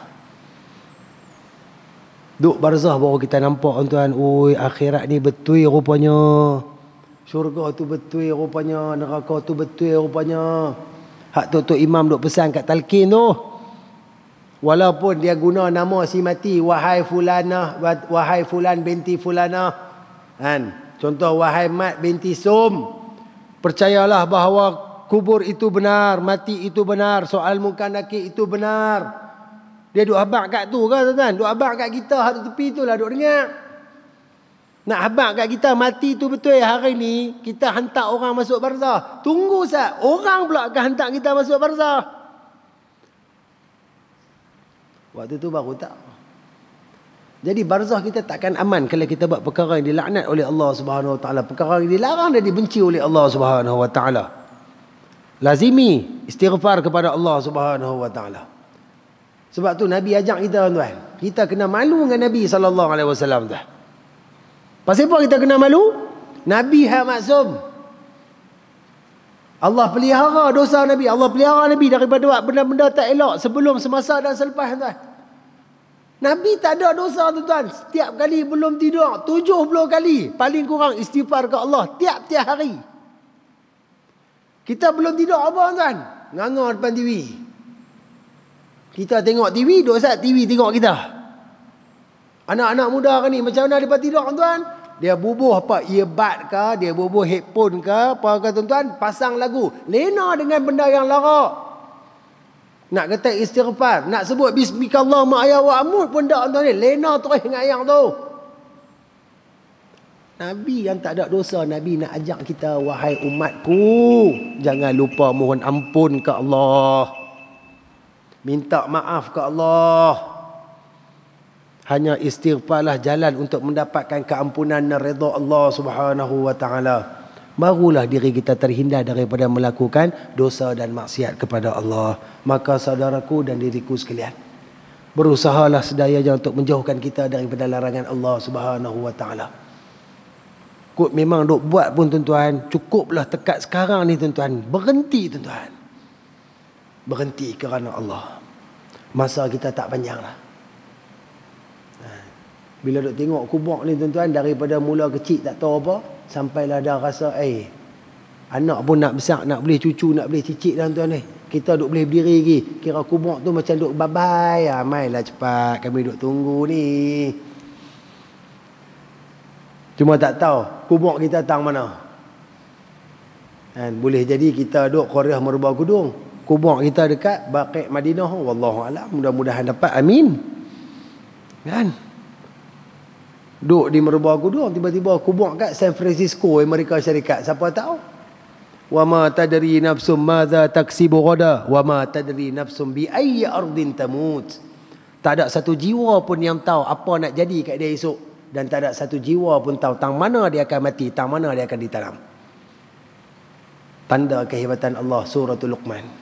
Duk barzah baru kita nampak tuan-tuan, akhirat ni betul rupanya. Syurga tu betul rupanya, neraka tu betul rupanya. Hak tu tu imam duk pesan kat talqin tu. Walaupun dia guna nama si mati wahai fulana wahai fulan binti fulana. Kan? Contoh wahai Mat binti Sum. Percayalah bahawa kubur itu benar, mati itu benar, soal mukanaki itu benar. Dia duk habaq kat tu kan tuan-tuan? Duk habaq kat kita hak tepi itulah duk dengar. Nak habaq kat kita mati tu betul hari ni kita hantar orang masuk barzah. Tunggu sat, orang pula akan hantar kita masuk barzah. Waktu tu baru tak. Jadi barzah kita takkan aman kalau kita buat perkara yang dilaknat oleh Allah Subhanahu Wa Taala, perkara yang dilarang dan dibenci oleh Allah Subhanahu Wa Taala. Lazimi istighfar kepada Allah Subhanahu Wa Taala. Sebab tu Nabi ajak kita tuan-tuan. Kita kena malu dengan Nabi sallallahu alaihi wasallam tu. Pasal apa kita kena malu? Nabi hal maksum. Allah pelihara dosa Nabi. Allah pelihara Nabi daripada buat benda-benda tak elok sebelum, semasa dan selepas tuan-tuan. Nabi tak ada dosa tuan-tuan. Setiap kali belum tidur, tujuh 70 kali paling kurang istighfar ke Allah tiap-tiap hari. Kita belum tidur apa tuan? Nganga depan TV. Kita tengok TV, duk sat TV tengok kita. Anak-anak muda hari ni macam mana depa tidur tuan? Dia bubuh apa earbud ke, dia bubuh headphone ke, apa ke tuan-tuan, pasang lagu. Lena dengan benda yang larak. Nak kata istighfar. Nak sebut bismikallah ma'ayah wa'amud pun tak tuan ni. Lena terus dengan ayah tu. Nabi yang tak ada dosa. Nabi nak ajak kita. Wahai umatku. Jangan lupa mohon ampun ke Allah. Minta maaf ke Allah. Hanya istighfarlah jalan untuk mendapatkan keampunan dan redha Allah Subhanahu wa taala barulah diri kita terhindar daripada melakukan dosa dan maksiat kepada Allah. Maka saudaraku dan diriku sekalian, berusahalah sedaya jangan untuk menjauhkan kita daripada larangan Allah Subhanahu wa taala. Kut memang dok buat pun tuan-tuan, cukuplah tekad sekarang ni tuan-tuan, berhenti tuan-tuan. Berhenti kerana Allah. Masa kita tak panjanglah. Bila duk tengok kubur ni tuan-tuan daripada mula kecil tak tahu apa sampailah dah rasa eh anak pun nak besar nak boleh cucu nak boleh cicit dah tuan ni. Eh. Kita duk boleh berdiri lagi. Kira kubur tu macam duk babai. Ah lah cepat kami duk tunggu ni. Cuma tak tahu kubur kita tang mana. Dan boleh jadi kita duk Korea merubah gudung. Kubur kita dekat Baqi Madinah. Wallahu alam. Mudah-mudahan dapat. Amin. Kan? Yeah. Duk di merubah aku dua, tiba-tiba aku buang kat San Francisco Amerika Syarikat. Siapa tahu? Wa ma tadri nafsum madza taksibu ghada wa ma tadri nafsum bi ayyi ardin tamut. Tak ada satu jiwa pun yang tahu apa nak jadi kat dia esok dan tak ada satu jiwa pun tahu tang mana dia akan mati, tang mana dia akan ditanam. Tanda kehebatan Allah suratul Luqman.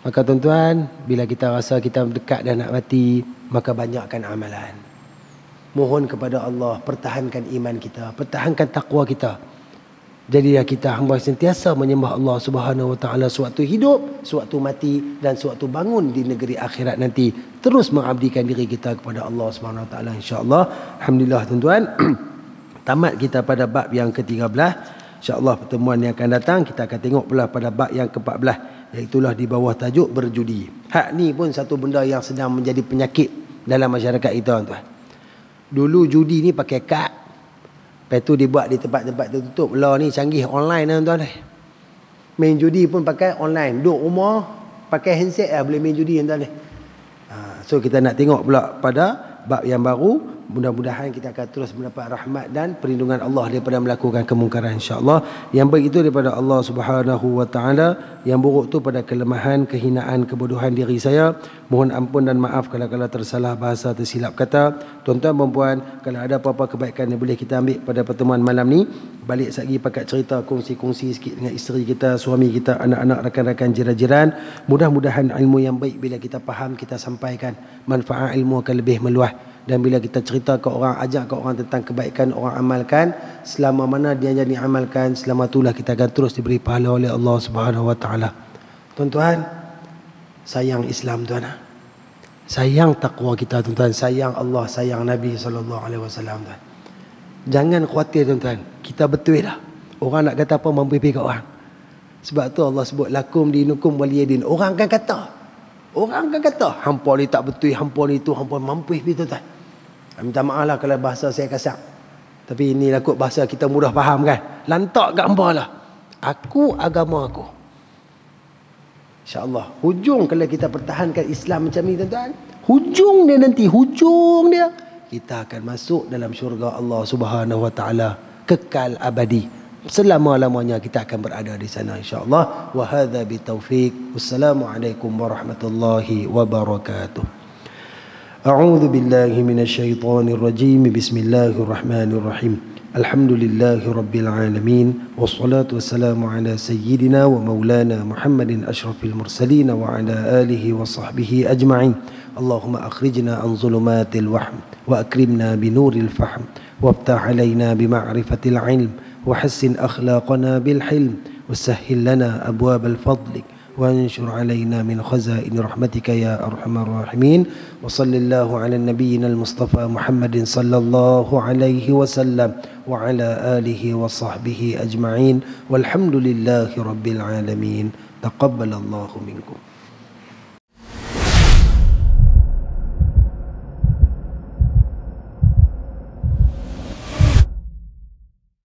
Maka tuan-tuan, bila kita rasa kita dekat dan nak mati, maka banyakkan amalan. Mohon kepada Allah, pertahankan iman kita, pertahankan takwa kita. Jadilah kita hamba sentiasa menyembah Allah Subhanahu Wa Taala sewaktu hidup, sewaktu mati dan sewaktu bangun di negeri akhirat nanti. Terus mengabdikan diri kita kepada Allah Subhanahu Wa Taala insya-Allah. Alhamdulillah tuan-tuan. Tamat kita pada bab yang ke-13. Insya-Allah pertemuan yang akan datang kita akan tengok pula pada bab yang ke-14. Iaitulah di bawah tajuk berjudi. Hak ni pun satu benda yang sedang menjadi penyakit dalam masyarakat kita tuan-tuan. Dulu judi ni pakai kad. Lepas tu dibuat di tempat-tempat tertutup. Law ni canggih online lah, tuan-tuan. Main judi pun pakai online. Duduk rumah pakai handset lah boleh main judi tuan-tuan. Ah, so kita nak tengok pula pada bab yang baru mudah-mudahan kita akan terus mendapat rahmat dan perlindungan Allah daripada melakukan kemungkaran insya-Allah. Yang baik itu daripada Allah Subhanahu wa taala, yang buruk itu pada kelemahan, kehinaan, kebodohan diri saya. Mohon ampun dan maaf kalau-kalau tersalah bahasa tersilap kata. Tuan-tuan dan puan, kalau ada apa-apa kebaikan yang boleh kita ambil pada pertemuan malam ni, balik satgi pakat cerita kongsi-kongsi sikit dengan isteri kita, suami kita, anak-anak, rakan-rakan, jiran-jiran. Mudah-mudahan ilmu yang baik bila kita faham kita sampaikan, manfaat ilmu akan lebih meluas dan bila kita cerita ke orang ajak ke orang tentang kebaikan orang amalkan selama mana dia jadi amalkan selama itulah kita akan terus diberi pahala oleh Allah Subhanahu wa tuan-tuan sayang Islam tuan sayang takwa kita tuan-tuan sayang Allah sayang Nabi sallallahu alaihi wasallam tuan jangan khawatir tuan-tuan kita betul lah. orang nak kata apa mampu pergi ke orang sebab tu Allah sebut lakum dinukum waliyadin orang akan kata Orang akan kata hampa ni tak betul, hampa ni tu hampa mampu gitu tuan. Saya minta maaf lah kalau bahasa saya kasar. Tapi inilah kot bahasa kita mudah faham kan. Lantak gambar lah. Aku agama aku. InsyaAllah. Hujung kalau kita pertahankan Islam macam ni tuan-tuan. Hujung dia nanti. Hujung dia. Kita akan masuk dalam syurga Allah subhanahu wa Kekal abadi selama-lamanya kita akan berada di sana insyaallah wa hadza bi taufiq wassalamualaikum warahmatullahi wabarakatuh أعوذ بالله من الشيطان الرجيم بسم الله الرحمن الرحيم الحمد لله رب العالمين والصلاة والسلام على سيدنا ومولانا محمد أشرف المرسلين وعلى آله وصحبه أجمعين اللهم أخرجنا عن ظلمات الوحم وأكرمنا بنور الفحم وافتح علينا بمعرفة العلم وحسن أخلاقنا بالحلم وسهل لنا أبواب الفضل وانشر علينا من خزائن رحمتك يا أرحم الراحمين وصل الله على نبينا المصطفى محمد صلى الله عليه وسلم وعلى آله وصحبه أجمعين والحمد لله رب العالمين تقبل الله منكم